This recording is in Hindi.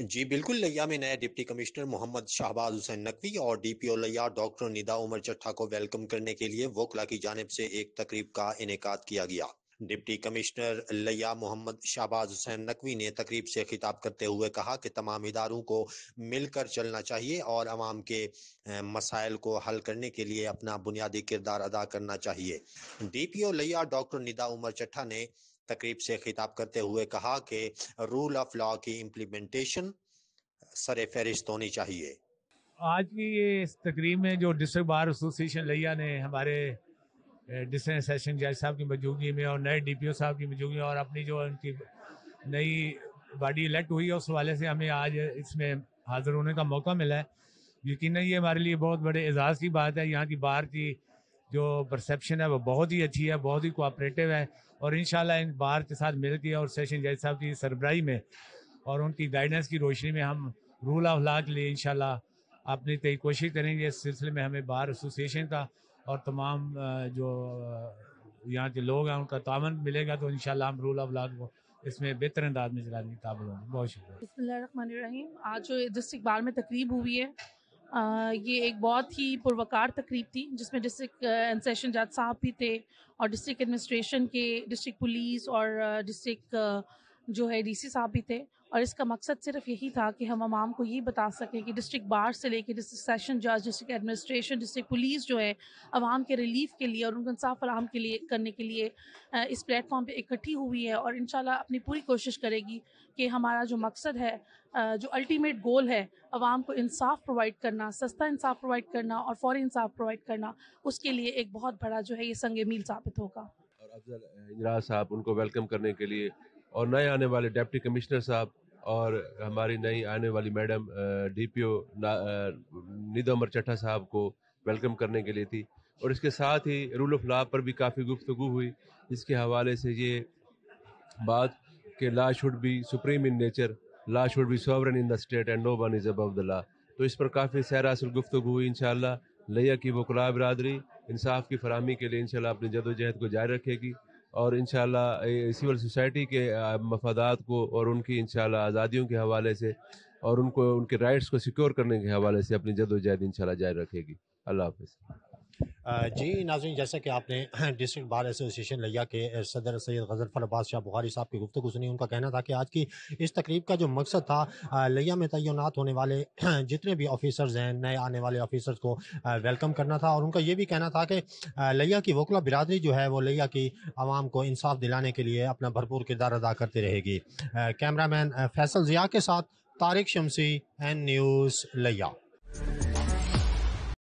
जी बिल्कुल लिया में नए डिप्टी कमिश्नर मोहम्मद शाहबाज हुसैन नकवी और डीपीओ लिया डॉक्टर निदा उमर चट्ठा को वेलकम करने के लिए वोकला की जानब से एक तकरीब का इनका किया गया डिप्टी कमिश्नर लिया मोहम्मद शाहबाज हुसैन नकवी ने तकरीब से खिताब करते हुए कहा कि तमाम इदारों को मिलकर चलना चाहिए और आवाम के मसाइल को हल करने के लिए अपना बुनियादी किरदार अदा करना चाहिए डी पी ओ लिया डॉक्टर निदा उमर चट्ठा ने तकरीब से खिताब करते हुए कहा कि रूल ऑफ लॉ की इम्प्लीमेंटेशन सर फहरिस्त होनी चाहिए आज की ये इस तकरीब में जो डिस्ट्रिक्ट बार एसोसिएशन लिया ने हमारे डिस्ट्रिक्ट सेशन जज साहब की मौजूदगी में और नए डीपीओ साहब की मौजूदगी और अपनी जो उनकी नई बॉडी इलेक्ट हुई है उस हवाले से हमें आज इसमें हाजिर होने का मौका मिला है यकीन ये हमारे लिए बहुत बड़े एजाज़ की बात है यहाँ की बार की जो परसेप्शन है वो बहुत ही अच्छी है बहुत ही कोऑपरेटिव है और इन इन बार के साथ मिल के और सेशन जज साहब की सरबराही में और उनकी गाइडेंस की रोशनी में हम रूल ऑफ लॉ के लिए इन अपनी तय कोशिश करेंगे इस सिलसिले में हमें बार एसोसिएशन का और तमाम जो यहाँ के लोग हैं उनका तावन मिलेगा तो इन हम रूल ऑफ लॉ को इसमें बेहतर अंदाज में चलाने की काबिल होंगे बहुत शुक्रिया आज जो डिस्ट्रिक्ट बार में तकरीब हुई है ये एक बहुत ही पुरवकार तकरीब थी जिसमें डिस्ट्रिक्ट सेशन जज साहब भी थे और डिस्ट्रिक्ट एडमिनिस्ट्रेशन के डिस्ट्रिक्ट पुलिस और डिस्ट्रिक्ट जो है डीसी साहब भी थे और इसका मकसद सिर्फ यही था कि हम आवाम को ये बता सकें कि डिस्ट्रिक्ट बार से लेकर डिस्ट्रिक्ट सेशन जज डिस्ट्रिक्ट एडमिनिस्ट्रेशन डिस्ट्रिक्ट पुलिस जो है आवाम के रिलीफ के लिए और उनको इंसाफ फराम के लिए करने के लिए इस प्लेटफॉर्म पे इकट्ठी हुई है और इन अपनी पूरी कोशिश करेगी कि हमारा जो मकसद है जो अल्टीमेट गोल है आवाम को इंसाफ प्रोवाइड करना सस्ता इंसाफ प्रोवाइड करना और फौरी इंसाफ प्रोवाइड करना उसके लिए एक बहुत बड़ा जो है ये संग मील साबित होगा और अफजल साहब उनको वेलकम करने के लिए और नए आने वाले डेप्टी कमिश्नर साहब और हमारी नई आने वाली मैडम डीपीओ निदम चटा साहब को वेलकम करने के लिए थी और इसके साथ ही रूल ऑफ लॉ पर भी काफ़ी गुफ्तु हुई इसके हवाले से ये बात कि law should be supreme in nature law should be sovereign in the state and no one is above the law तो इस पर काफ़ी असर गुफ्तु हुई इन लिया की वकला बरदरी इंसाफ की फरहमी के लिए इन अपनी जदोजहद को जारी रखेगी और इन सिविल सोसाइटी के मफादात को और उनकी इन आज़ादियों के हवाले से और उनको उनके राइट्स को सिक्योर करने के हवाले से अपनी जदोजहद इन जारी रखेगी अल्लाह हाफिज़ जी नाजी जैसा कि आपने डिस्ट्रिक्ट बार एसोसिएशन लिया के सदर सैद गजरफर अब्बास शाह बुखारी साहब की गुफ्तु सुनी उनका कहना था कि आज की इस तकरीब का जो मकसद था लिया में तैनात होने वाले जितने भी ऑफिसर्स हैं नए आने वाले ऑफिसर्स को वेलकम करना था और उनका यह भी कहना था कि लिया की वकला बिरादरी जो है वो लिया की आवाम को इंसाफ दिलाने के लिए अपना भरपूर किरदार अदा करती रहेगी कैमरा मैन फैसल ज़िया के साथ तारिक शमसी एन न्यूज़ लिया